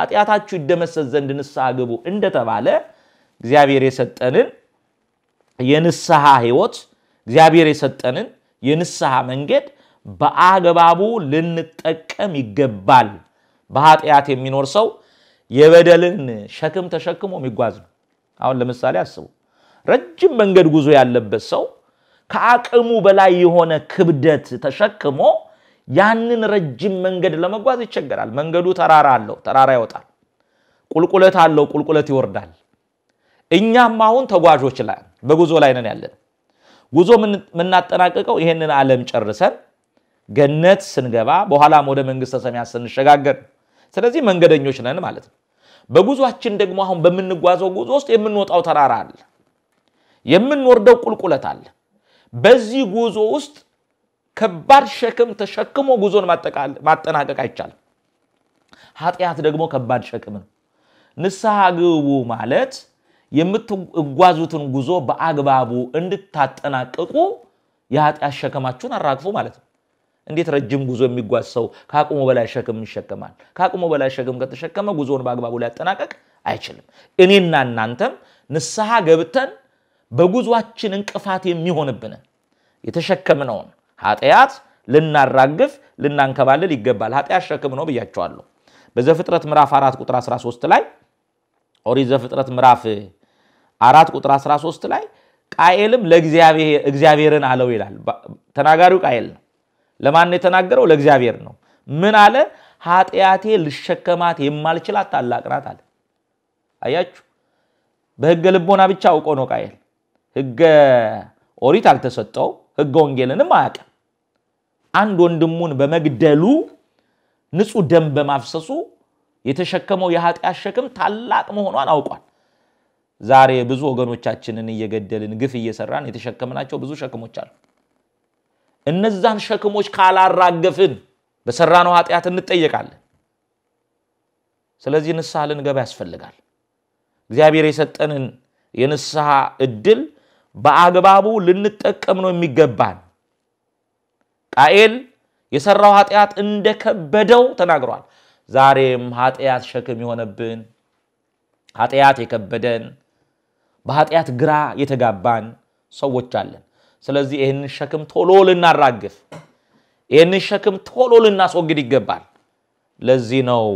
ኃጢአታችሁ ይደመሰስ ዘንድ ንስሐ ግቡ እንደተባለ እግዚአብሔር የሰጠንን የንስሐ ህይወት እግዚአብሔር የሰጠንን የንስሐ መንገድ በአግባቡ ልንጠቀም ይገባል። በኃጢአት የሚኖር ሰው የበደልን ሸክም ተሸክሞ የሚጓዝ ነው። አሁን ለምሳሌ አስቡ፣ ረጅም መንገድ ጉዞ ያለበት ሰው ከአቅሙ በላይ የሆነ ክብደት ተሸክሞ ያንን ረጅም መንገድ ለመጓዝ ይቸገራል። መንገዱ ተራራ አለው፣ ተራራ ይወጣል። ቁልቁለት አለው፣ ቁልቁለት ይወርዳል። እኛም አሁን ተጓዦች ላይ በጉዞ ላይ ነን ያለን። ጉዞ የምናጠናቀቀው ይህንን ዓለም ጨርሰን ገነት ስንገባ በኋላም ወደ መንግስተ ሰማያት ስንሸጋገር፣ ስለዚህ መንገደኞች ነን ማለት ነው። በጉዟችን ደግሞ አሁን በምንጓዘው ጉዞ ውስጥ የምንወጣው ተራራ አለ፣ የምንወርደው ቁልቁለት አለ። በዚህ ጉዞ ውስጥ ከባድ ሸክም ተሸክሞ ጉዞን ማጠናቀቅ አይቻልም። ኃጢአት ደግሞ ከባድ ሸክም ነው። ንስሐ ግቡ ማለት የምትጓዙትን ጉዞ በአግባቡ እንድታጠናቅቁ የኃጢአት ሸክማችሁን አራግፉ ማለት ነው። እንዴት ረጅም ጉዞ የሚጓዝ ሰው ከአቅሙ በላይ ሸክም ይሸከማል? ከአቅሙ በላይ ሸክም ከተሸከመ ጉዞውን በአግባቡ ሊያጠናቀቅ አይችልም። እኔና እናንተም ንስሐ ገብተን በጉዟችን እንቅፋት የሚሆንብንን የተሸከምነውን ኃጢአት ልናራግፍ ልናንከባልል ይገባል። ኃጢአት ሸክም ነው ብያቸዋለሁ። በዘፍጥረት ምዕራፍ 4 ቁጥር 13 ላይ ኦሪት ዘፍጥረት ምዕራፍ 4 ቁጥር 13 ላይ ቃኤልም ለእግዚአብሔርን አለው ይላል። ተናጋሪው ቃኤል ነው። ለማን የተናገረው? ለእግዚአብሔር ነው። ምን አለ? ኃጢአቴ ልሸከማት የማልችላት ታላቅ ናት አለ። አያችሁ፣ በህገ ልቦና ብቻ አውቆ ነው ቃኤል። ህገ ኦሪት አልተሰጠው ህገ ወንጌልንም አያውቅም። አንድ ወንድሙን በመግደሉ ንጹሕ ደም በማፍሰሱ የተሸከመው የኃጢአት ሸክም ታላቅ መሆኗን አውቋል። ዛሬ ብዙ ወገኖቻችንን እየገደልን ግፍ እየሰራን የተሸከምናቸው ብዙ ሸክሞች አሉ። እነዛን ሸክሞች ካላራገፍን በሰራነው ኃጢአት እንጠየቃለን። ስለዚህ ንስሐ ልንገባ ያስፈልጋል። እግዚአብሔር የሰጠንን የንስሐ እድል በአግባቡ ልንጠቀም ነው የሚገባን። ቃኤል የሰራው ኃጢአት እንደከበደው ተናግሯል። ዛሬም ኃጢአት ሸክም የሆነብን ኃጢአት የከበደን በኃጢአት ግራ የተጋባን ሰዎች አለን። ስለዚህ ይህንን ሸክም ቶሎ ልናራግፍ፣ ይህንን ሸክም ቶሎ ልናስወግድ ይገባል። ለዚህ ነው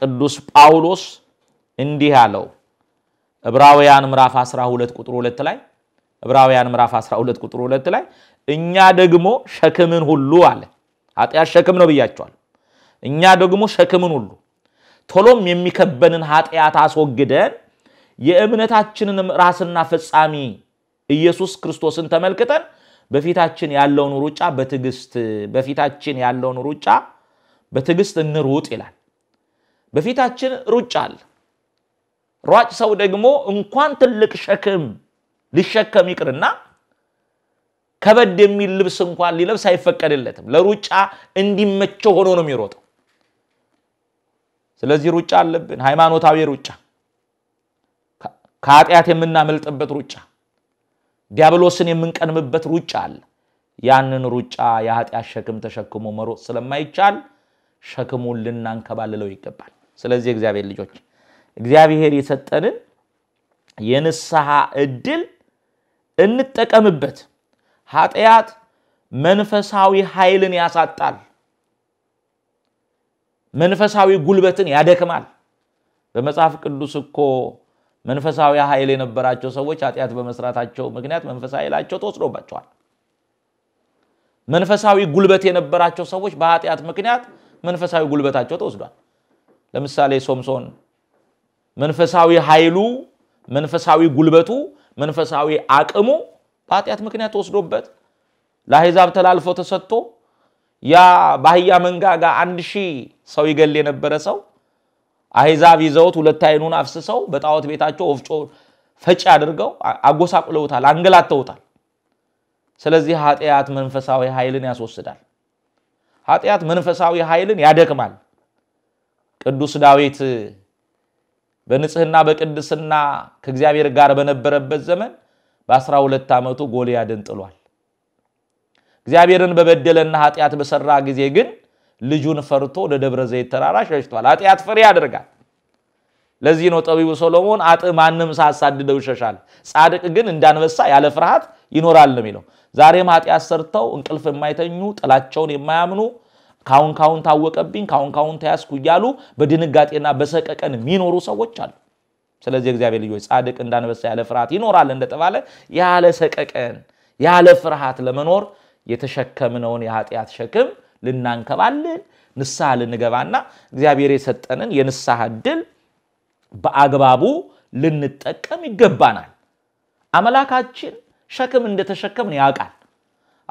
ቅዱስ ጳውሎስ እንዲህ አለው ዕብራውያን ምዕራፍ 12 ቁጥር 2 ላይ ዕብራውያን ምዕራፍ 12 ቁጥር 2 ላይ እኛ ደግሞ ሸክምን ሁሉ አለ። ኃጢአት ሸክም ነው ብያቸዋል። እኛ ደግሞ ሸክምን ሁሉ ቶሎም የሚከበንን ኃጢአት አስወግደን የእምነታችንንም ራስና ፈጻሚ ኢየሱስ ክርስቶስን ተመልክተን በፊታችን ያለውን ሩጫ በትዕግስት በፊታችን ያለውን ሩጫ በትዕግስት እንሩጥ ይላል። በፊታችን ሩጫ አለ። ሯጭ ሰው ደግሞ እንኳን ትልቅ ሸክም ሊሸከም ይቅርና ከበድ የሚል ልብስ እንኳን ሊለብስ አይፈቀድለትም። ለሩጫ እንዲመቸው ሆኖ ነው የሚሮጠው። ስለዚህ ሩጫ አለብን። ሃይማኖታዊ ሩጫ፣ ከኃጢአት የምናመልጥበት ሩጫ፣ ዲያብሎስን የምንቀድምበት ሩጫ አለ። ያንን ሩጫ የኃጢአት ሸክም ተሸክሞ መሮጥ ስለማይቻል ሸክሙን ልናንከባልለው ይገባል። ስለዚህ እግዚአብሔር ልጆች እግዚአብሔር የሰጠንን የንስሐ እድል እንጠቀምበት። ኃጢአት መንፈሳዊ ኃይልን ያሳጣል፣ መንፈሳዊ ጉልበትን ያደክማል። በመጽሐፍ ቅዱስ እኮ መንፈሳዊ ኃይል የነበራቸው ሰዎች ኃጢአት በመስራታቸው ምክንያት መንፈሳዊ ኃይላቸው ተወስዶባቸዋል። መንፈሳዊ ጉልበት የነበራቸው ሰዎች በኃጢአት ምክንያት መንፈሳዊ ጉልበታቸው ተወስዷል። ለምሳሌ ሶምሶን መንፈሳዊ ኃይሉ፣ መንፈሳዊ ጉልበቱ፣ መንፈሳዊ አቅሙ በኃጢአት ምክንያት ተወስዶበት ለአሕዛብ ተላልፎ ተሰጥቶ ያ በአህያ መንጋጋ አንድ ሺህ ሰው ይገል የነበረ ሰው አሕዛብ ይዘውት ሁለት አይኑን አፍስሰው በጣዖት ቤታቸው ወፍጮ ፈጪ አድርገው አጎሳቁለውታል፣ አንገላተውታል። ስለዚህ ኃጢአት መንፈሳዊ ኃይልን ያስወስዳል። ኃጢአት መንፈሳዊ ኃይልን ያደክማል። ቅዱስ ዳዊት በንጽህና በቅድስና ከእግዚአብሔር ጋር በነበረበት ዘመን በአስራ ሁለት ዓመቱ ጎልያድን ጥሏል። እግዚአብሔርን በበደለና ኃጢአት በሰራ ጊዜ ግን ልጁን ፈርቶ ወደ ደብረ ዘይት ተራራ ሸሽቷል። ኃጢአት ፍሬ ያደርጋል። ለዚህ ነው ጠቢቡ ሶሎሞን አጥ ማንም ሳሳድደው ይሸሻል፣ ጻድቅ ግን እንዳንበሳ ያለ ፍርሃት ይኖራል የሚለው። ዛሬም ኃጢአት ሰርተው እንቅልፍ የማይተኙ ጥላቸውን የማያምኑ ካሁን ካሁን ታወቀብኝ፣ ካሁን ካሁን ተያዝኩ እያሉ በድንጋጤና በሰቀቀን የሚኖሩ ሰዎች አሉ። ስለዚህ እግዚአብሔር ልጆች ጻድቅ እንዳንበሳ ያለ ፍርሃት ይኖራል እንደተባለ ያለ ሰቀቀን ያለ ፍርሃት ለመኖር የተሸከምነውን የኃጢአት ሸክም ልናንከባልን ንስሐ ልንገባና እግዚአብሔር የሰጠንን የንስሐ እድል በአግባቡ ልንጠቀም ይገባናል። አምላካችን ሸክም እንደተሸከምን ያውቃል።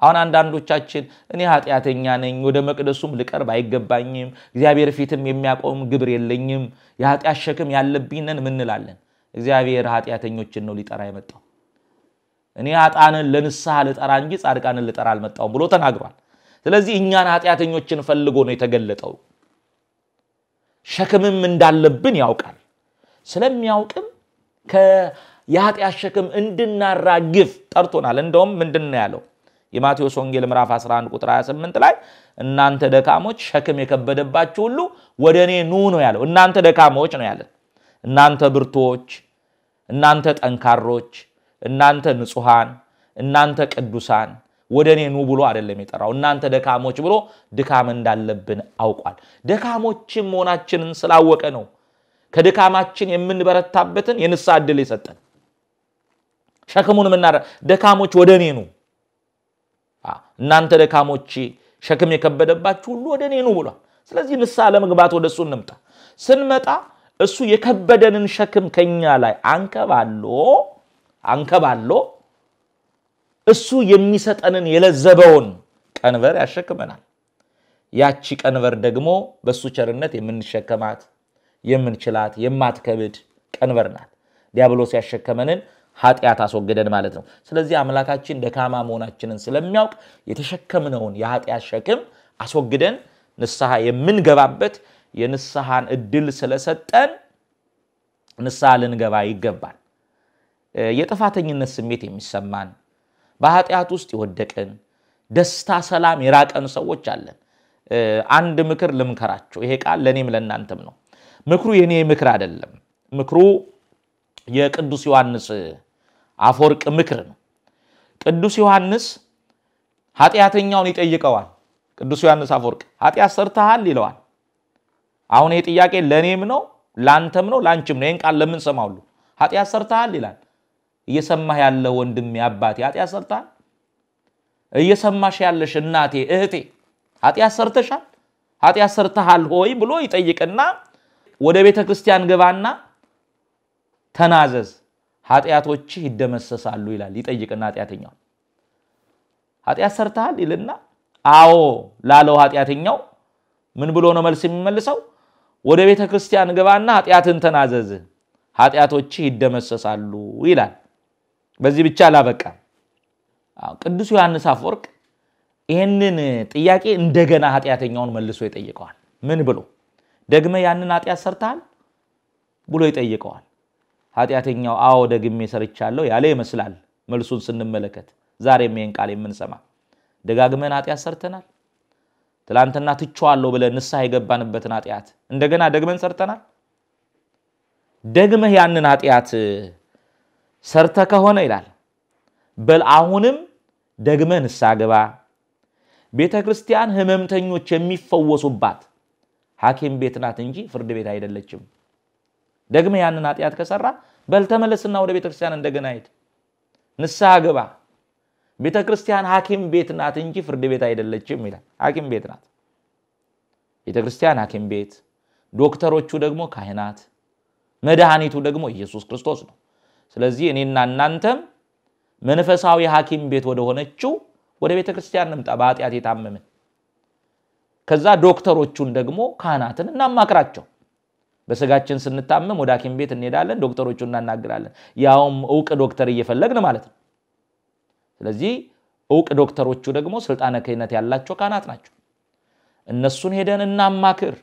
አሁን አንዳንዶቻችን እኔ ኃጢአተኛ ነኝ፣ ወደ መቅደሱም ልቀርብ አይገባኝም፣ እግዚአብሔር ፊትም የሚያቆም ግብር የለኝም፣ የኃጢአት ሸክም ያለብኝን ምንላለን። እግዚአብሔር ኃጢአተኞችን ነው ሊጠራ የመጣው። እኔ አጣንን ለንስሐ ልጠራ እንጂ ጻድቃንን ልጠራ አልመጣውም ብሎ ተናግሯል። ስለዚህ እኛን ኃጢአተኞችን ፈልጎ ነው የተገለጠው። ሸክምም እንዳለብን ያውቃል። ስለሚያውቅም የኃጢአት ሸክም እንድናራግፍ ጠርቶናል። እንደውም ምንድን ነው ያለው? የማቴዎስ ወንጌል ምዕራፍ 11 ቁጥር 28 ላይ እናንተ ደካሞች ሸክም የከበደባችሁ ሁሉ ወደ እኔ ኑ ነው ያለው። እናንተ ደካሞች ነው ያለን። እናንተ ብርቶች፣ እናንተ ጠንካሮች፣ እናንተ ንጹሐን፣ እናንተ ቅዱሳን ወደ እኔ ኑ ብሎ አይደለም የጠራው። እናንተ ደካሞች ብሎ ድካም እንዳለብን አውቋል። ደካሞችም መሆናችንን ስላወቀ ነው ከድካማችን የምንበረታበትን የንስሐ ዕድል የሰጠን። ሸክሙን ምና ደካሞች ወደ እኔ ኑ እናንተ ደካሞቼ ሸክም የከበደባችሁ ሁሉ ወደ እኔ ኑ ብሏል። ስለዚህ ንስሐ ለመግባት ወደ እሱ እንምጣ። ስንመጣ እሱ የከበደንን ሸክም ከኛ ላይ አንከባሎ አንከባሎ እሱ የሚሰጠንን የለዘበውን ቀንበር ያሸክመናል። ያቺ ቀንበር ደግሞ በእሱ ቸርነት የምንሸከማት የምንችላት የማትከብድ ቀንበር ናት። ዲያብሎስ ያሸከመንን ኃጢአት አስወገደን ማለት ነው። ስለዚህ አምላካችን ደካማ መሆናችንን ስለሚያውቅ የተሸከምነውን የኃጢአት ሸክም አስወግደን ንስሐ የምንገባበት የንስሐን እድል ስለሰጠን ንስሐ ልንገባ ይገባል። የጥፋተኝነት ስሜት የሚሰማን በኃጢአት ውስጥ የወደቅን ደስታ፣ ሰላም የራቀን ሰዎች አለን። አንድ ምክር ልምከራቸው። ይሄ ቃል ለእኔም ለእናንተም ነው። ምክሩ የኔ ምክር አይደለም። ምክሩ የቅዱስ ዮሐንስ አፈወርቅ ምክር ነው። ቅዱስ ዮሐንስ ኃጢአተኛውን ይጠይቀዋል። ቅዱስ ዮሐንስ አፈወርቅ ኃጢአት ሰርተሃል ይለዋል። አሁን ይህ ጥያቄ ለእኔም ነው ለአንተም ነው ለአንቺም ነው። ይህን ቃል ለምን ሁሉ ኃጢአት ሰርተሃል ይላል። እየሰማህ ያለ ወንድሜ አባቴ ኃጢአት ሰርተሃል። እየሰማሽ ያለሽ እናቴ እህቴ ኃጢአት ሰርተሻል፣ ኃጢአት ሰርተሃል ሆይ ብሎ ይጠይቅና ወደ ቤተ ክርስቲያን ገባና ተናዘዝ፣ ኃጢአቶችህ ይደመሰሳሉ ይላል። ይጠይቅና ኃጢአተኛው ኃጢአት ሰርተሃል ይልና አዎ ላለው ኃጢአተኛው ምን ብሎ ነው መልስ የሚመልሰው? ወደ ቤተ ክርስቲያን ግባና ኃጢአትን ተናዘዝ፣ ኃጢአቶችህ ይደመሰሳሉ ይላል። በዚህ ብቻ አላበቃ። ቅዱስ ዮሐንስ አፈወርቅ ይህንን ጥያቄ እንደገና ኃጢአተኛውን መልሶ ይጠይቀዋል። ምን ብሎ ደግመ ያንን ኃጢአት ሰርተሃል ብሎ ይጠይቀዋል። ኃጢአተኛው አዎ ደግሜ ሰርቻለሁ ያለ ይመስላል መልሱን ስንመለከት። ዛሬም ይህን ቃል የምንሰማ ደጋግመን ኃጢአት ሰርተናል። ትላንትና ትቼዋለሁ ብለን ንስሐ የገባንበትን ኃጢአት እንደገና ደግመን ሰርተናል። ደግመህ ያንን ኃጢአት ሰርተ ከሆነ ይላል በል አሁንም ደግመ ንስሐ ግባ። ቤተ ክርስቲያን ህመምተኞች የሚፈወሱባት ሐኪም ቤት ናት እንጂ ፍርድ ቤት አይደለችም። ደግመ ያንን ኃጢአት ከሰራ በልተመለስና ወደ ቤተክርስቲያን እንደገና ሂድ፣ ንስሐ ግባ። ቤተክርስቲያን ሐኪም ቤት ናት እንጂ ፍርድ ቤት አይደለችም ይላል። ሐኪም ቤት ናት ቤተክርስቲያን ሐኪም ቤት፣ ዶክተሮቹ ደግሞ ካህናት፣ መድኃኒቱ ደግሞ ኢየሱስ ክርስቶስ ነው። ስለዚህ እኔና እናንተም መንፈሳዊ ሐኪም ቤት ወደሆነችው ወደ ቤተ ክርስቲያን እንምጣ፣ በኃጢአት የታመምን ከዛ ዶክተሮቹን ደግሞ ካህናትን እናማክራቸው። በስጋችን ስንታመም ወደ ሐኪም ቤት እንሄዳለን፣ ዶክተሮቹ እናናግራለን። ያውም እውቅ ዶክተር እየፈለግን ማለት ነው። ስለዚህ እውቅ ዶክተሮቹ ደግሞ ስልጣነ ክህነት ያላቸው ካህናት ናቸው። እነሱን ሄደን እናማክር፣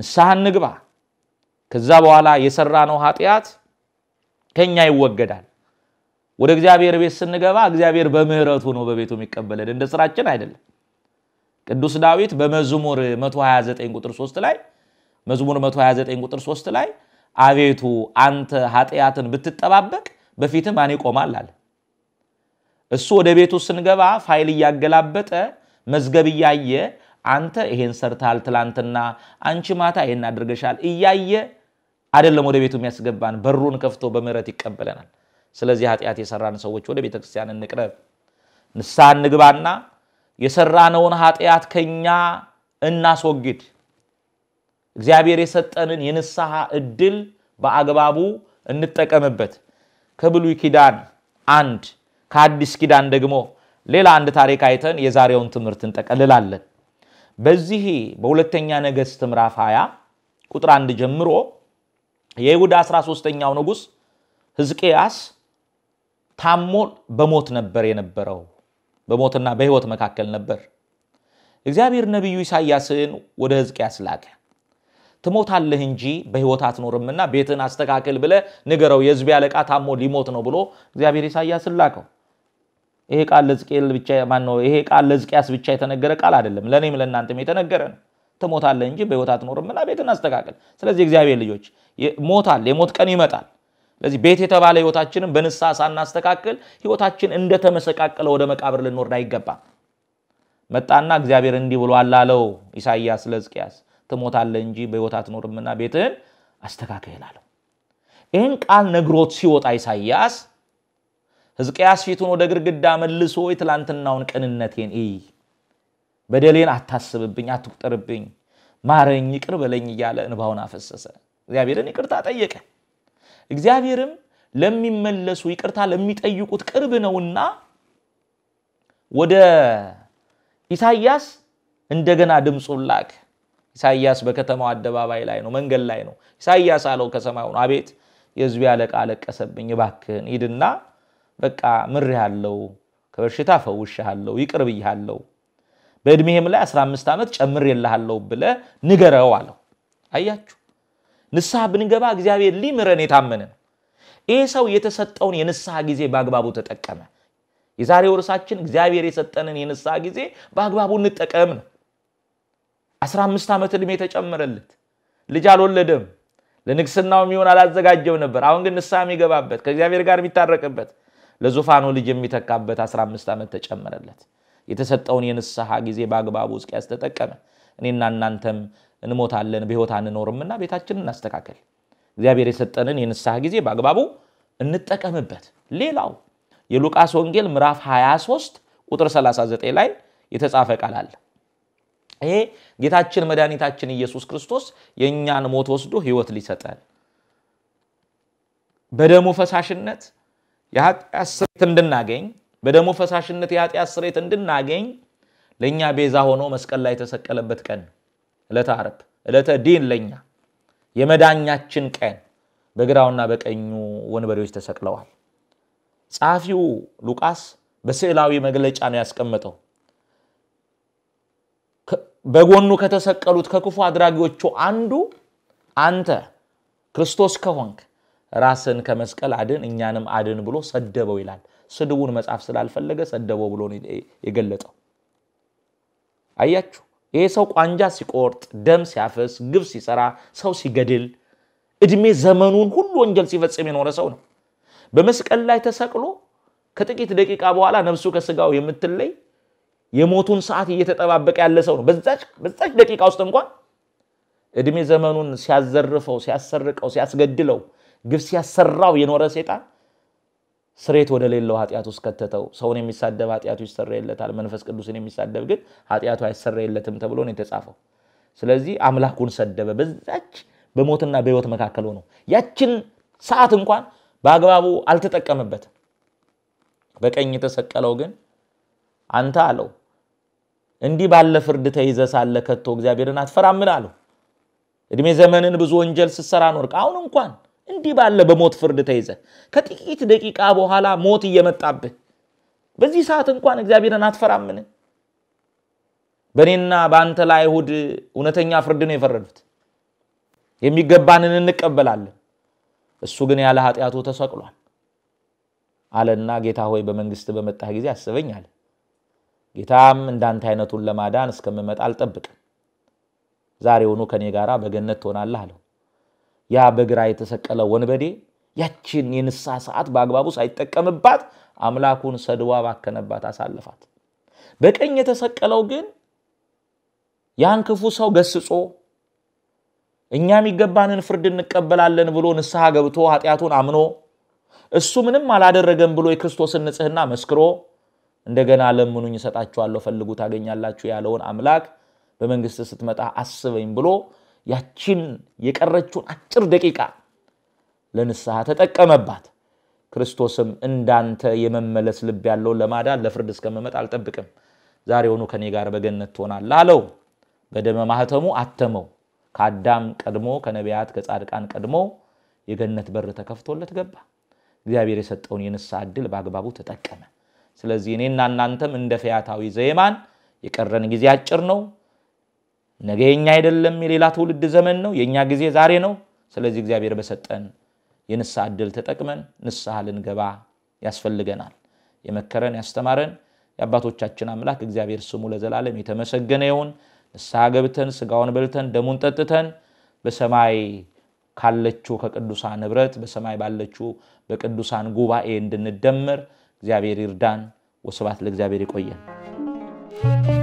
ንስሐ እንግባ። ከዛ በኋላ የሰራነው ኃጢአት ከኛ ይወገዳል። ወደ እግዚአብሔር ቤት ስንገባ እግዚአብሔር በምህረቱ ነው በቤቱ የሚቀበለን፣ እንደ ስራችን አይደለም። ቅዱስ ዳዊት በመዝሙር 129 ቁጥር 3 ላይ መዝሙር 129 ቁጥር 3 ላይ አቤቱ አንተ ኃጢአትን ብትጠባበቅ በፊት ማን ይቆማል አለ። እሱ ወደ ቤቱ ስንገባ ፋይል እያገላበጠ መዝገብ እያየ አንተ ይሄን ሰርታል ትላንትና፣ አንቺ ማታ ይሄን አድርገሻል እያየ አይደለም ወደ ቤቱ የሚያስገባን፣ በሩን ከፍቶ በምህረት ይቀበለናል። ስለዚህ ኃጢአት የሰራን ሰዎች ወደ ቤተ ክርስቲያን እንቅረብ፣ ንሳ እንግባና የሰራነውን ኃጢአት ከኛ እናስወግድ። እግዚአብሔር የሰጠንን የንስሐ እድል በአግባቡ እንጠቀምበት። ከብሉይ ኪዳን አንድ ከአዲስ ኪዳን ደግሞ ሌላ አንድ ታሪክ አይተን የዛሬውን ትምህርት እንጠቀልላለን። በዚህ በሁለተኛ ነገሥት ምዕራፍ 20 ቁጥር አንድ ጀምሮ የይሁዳ 13 ተኛው ንጉሥ ሕዝቅያስ ታሞ በሞት ነበር የነበረው። በሞትና በሕይወት መካከል ነበር። እግዚአብሔር ነቢዩ ኢሳያስን ወደ ሕዝቅያስ ላከ። ትሞታለህ እንጂ በህይወት አትኖርምና ቤትን አስተካክል ብለ ንገረው፣ የህዝብ አለቃ ታሞ ሊሞት ነው ብሎ እግዚአብሔር ኢሳያስን ላከው። ይሄ ቃል ለዝቅኤል ብቻ ነው? ይሄ ቃል ለዝቅያስ ብቻ የተነገረ ቃል አይደለም፣ ለእኔም ለእናንተም የተነገረ ነው። ትሞታለህ እንጂ በህይወት አትኖርምና ቤትን አስተካክል። ስለዚህ እግዚአብሔር ልጆች ሞታል፣ የሞት ቀን ይመጣል። ስለዚህ ቤት የተባለ ህይወታችንን በንስሐ ሳናስተካክል ህይወታችን እንደተመሰቃቀለ ወደ መቃብር ልንወርድ አይገባም። መጣና እግዚአብሔር እንዲህ ብሎ አላለው ኢሳያስ ለዝቅያስ ትሞታለህ እንጂ በሕይወት አትኖርምና ቤትህን አስተካከል ይላለሁ። ይህን ቃል ነግሮት ሲወጣ ኢሳይያስ ሕዝቅያስ ፊቱን ወደ ግድግዳ መልሶ የትላንትናውን ቅንነቴን እይ፣ በደሌን አታስብብኝ፣ አትቁጠርብኝ፣ ማረኝ፣ ይቅር በለኝ እያለ እንባውን አፈሰሰ። እግዚአብሔርን ይቅርታ ጠየቀ። እግዚአብሔርም ለሚመለሱ ይቅርታ ለሚጠይቁት ቅርብ ነውና ወደ ኢሳይያስ እንደገና ድምፁን ላክ ኢሳያስ በከተማው አደባባይ ላይ ነው፣ መንገድ ላይ ነው። ኢሳያስ አለው ከሰማዩ ነው፣ አቤት የህዝቤ አለቃ አለቀሰብኝ፣ እባክህን ሂድና በቃ ምሬሃለሁ፣ ከበሽታ ፈውሻሃለሁ፣ ይቅር ብያሃለሁ፣ በዕድሜህም ላይ 15 ዓመት ጨምሬልሃለሁ ብለህ ንገረው አለው። አያችሁ ንስሐ ብንገባ እግዚአብሔር ሊምረን የታመነ ነው። ይህ ሰው የተሰጠውን የንስሐ ጊዜ በአግባቡ ተጠቀመ። የዛሬው ርዕሳችን እግዚአብሔር የሰጠንን የንስሐ ጊዜ በአግባቡ እንጠቀም ነው። 15 ዓመት ዕድሜ ተጨመረለት። ልጅ አልወለደም። ለንግስናው የሚሆን አላዘጋጀም ነበር። አሁን ግን ንስሐ የሚገባበት ከእግዚአብሔር ጋር የሚታረቅበት ለዙፋኑ ልጅ የሚተካበት 15 ዓመት ተጨመረለት። የተሰጠውን የንስሐ ጊዜ በአግባቡ እስኪያስ ተጠቀመ። እኔና እናንተም እንሞታለን በሕይወት አንኖርምና ቤታችንን እናስተካከል። እግዚአብሔር የሰጠንን የንስሐ ጊዜ በአግባቡ እንጠቀምበት። ሌላው የሉቃስ ወንጌል ምዕራፍ 23 ቁጥር 39 ላይ የተጻፈ ቃል አለ። ይሄ ጌታችን መድኃኒታችን ኢየሱስ ክርስቶስ የእኛን ሞት ወስዶ ህይወት ሊሰጠን በደሞ ፈሳሽነት የኃጢአት ስሬት እንድናገኝ በደሞ ፈሳሽነት የኃጢአት ስሬት እንድናገኝ ለእኛ ቤዛ ሆኖ መስቀል ላይ የተሰቀለበት ቀን ዕለተ ዓርብ ዕለተ ዲን ለእኛ የመዳኛችን ቀን በግራውና በቀኙ ወንበሬዎች ተሰቅለዋል። ጸሐፊው ሉቃስ በስዕላዊ መግለጫ ነው ያስቀመጠው። በጎኑ ከተሰቀሉት ከክፉ አድራጊዎቹ አንዱ አንተ ክርስቶስ ከሆንክ ራስን ከመስቀል አድን እኛንም አድን ብሎ ሰደበው ይላል። ስድቡን መጻፍ ስላልፈለገ ሰደበው ብሎ የገለጠው። አያችሁ፣ ይሄ ሰው ቋንጃ ሲቆርጥ፣ ደም ሲያፈስ፣ ግብ ሲሰራ፣ ሰው ሲገድል፣ እድሜ ዘመኑን ሁሉ ወንጀል ሲፈጽም የኖረ ሰው ነው። በመስቀል ላይ ተሰቅሎ ከጥቂት ደቂቃ በኋላ ነፍሱ ከስጋው የምትለይ የሞቱን ሰዓት እየተጠባበቀ ያለ ሰው ነው። በዛች ደቂቃ ውስጥ እንኳን እድሜ ዘመኑን ሲያዘርፈው፣ ሲያሰርቀው፣ ሲያስገድለው፣ ግብ ሲያሰራው የኖረ ሴጣን ስሬት ወደ ሌለው ኃጢአት ውስጥ ከተተው። ሰውን የሚሳደብ ኃጢአቱ ይሰረየለታል፣ መንፈስ ቅዱስን የሚሳደብ ግን ኃጢአቱ አይሰረየለትም ተብሎ ነው የተጻፈው። ስለዚህ አምላኩን ሰደበ። በዛች በሞትና በህይወት መካከል ሆኖ ያችን ሰዓት እንኳን በአግባቡ አልተጠቀምበትም። በቀኝ የተሰቀለው ግን አንተ አለው እንዲህ ባለ ፍርድ ተይዘ ሳለ ከቶ እግዚአብሔርን አትፈራምን አለው። እድሜ ዘመንን ብዙ ወንጀል ስትሰራ ኖርክ። አሁን እንኳን እንዲህ ባለ በሞት ፍርድ ተይዘ ከጥቂት ደቂቃ በኋላ ሞት እየመጣብህ በዚህ ሰዓት እንኳን እግዚአብሔርን አትፈራምን? በእኔና በአንተ ላይ አይሁድ እውነተኛ ፍርድ ነው የፈረዱት። የሚገባንን እንቀበላለን። እሱ ግን ያለ ኃጢአቱ ተሰቅሏል አለና ጌታ ሆይ በመንግስት በመጣህ ጊዜ አስበኝ አለ። ጌታም እንዳንተ አይነቱን ለማዳን እስከምመጣ አልጠብቅም፣ ሆኖ ከኔ ጋር በገነት ትሆናለህ አለው። ያ በግራ የተሰቀለ ወንበዴ ያችን የንሳ ሰዓት በአግባቡ ሳይጠቀምባት አምላኩን ሰድዋ ባከነባት፣ አሳልፋት። በቀኝ የተሰቀለው ግን ያን ክፉ ሰው ገስጾ እኛ የሚገባንን ፍርድ እንቀበላለን ብሎ ንስሐ ገብቶ ኃጢአቱን አምኖ እሱ ምንም አላደረገም ብሎ የክርስቶስን ንጽህና መስክሮ እንደገና ለምኑኝ እሰጣችኋለሁ፣ ፈልጉ ታገኛላችሁ ያለውን አምላክ በመንግስት ስትመጣ አስበኝ ብሎ ያችን የቀረችውን አጭር ደቂቃ ለንስሐ ተጠቀመባት። ክርስቶስም እንዳንተ የመመለስ ልብ ያለውን ለማዳን ለፍርድ እስከምመጣ አልጠብቅም፣ ዛሬውኑ ከኔ ጋር በገነት ትሆናለህ አለው። በደመ ማህተሙ አተመው። ከአዳም ቀድሞ ከነቢያት ከጻድቃን ቀድሞ የገነት በር ተከፍቶለት ገባ። እግዚአብሔር የሰጠውን የንስሐ ዕድል በአግባቡ ተጠቀመ። ስለዚህ እኔና እናንተም እንደ ፈያታዊ ዘየማን የቀረን ጊዜ አጭር ነው። ነገ የኛ አይደለም፣ የሌላ ትውልድ ዘመን ነው። የእኛ ጊዜ ዛሬ ነው። ስለዚህ እግዚአብሔር በሰጠን የንስሐ ዕድል ተጠቅመን ንስሐ ልንገባ ያስፈልገናል። የመከረን ያስተማረን የአባቶቻችን አምላክ እግዚአብሔር ስሙ ለዘላለም የተመሰገነ ይሁን። ንስሐ ገብተን ስጋውን በልተን ደሙን ጠጥተን በሰማይ ካለችው ከቅዱሳን ኅብረት በሰማይ ባለችው በቅዱሳን ጉባኤ እንድንደመር እግዚአብሔር ይርዳን። ወስብሐት ለእግዚአብሔር። ይቆየን።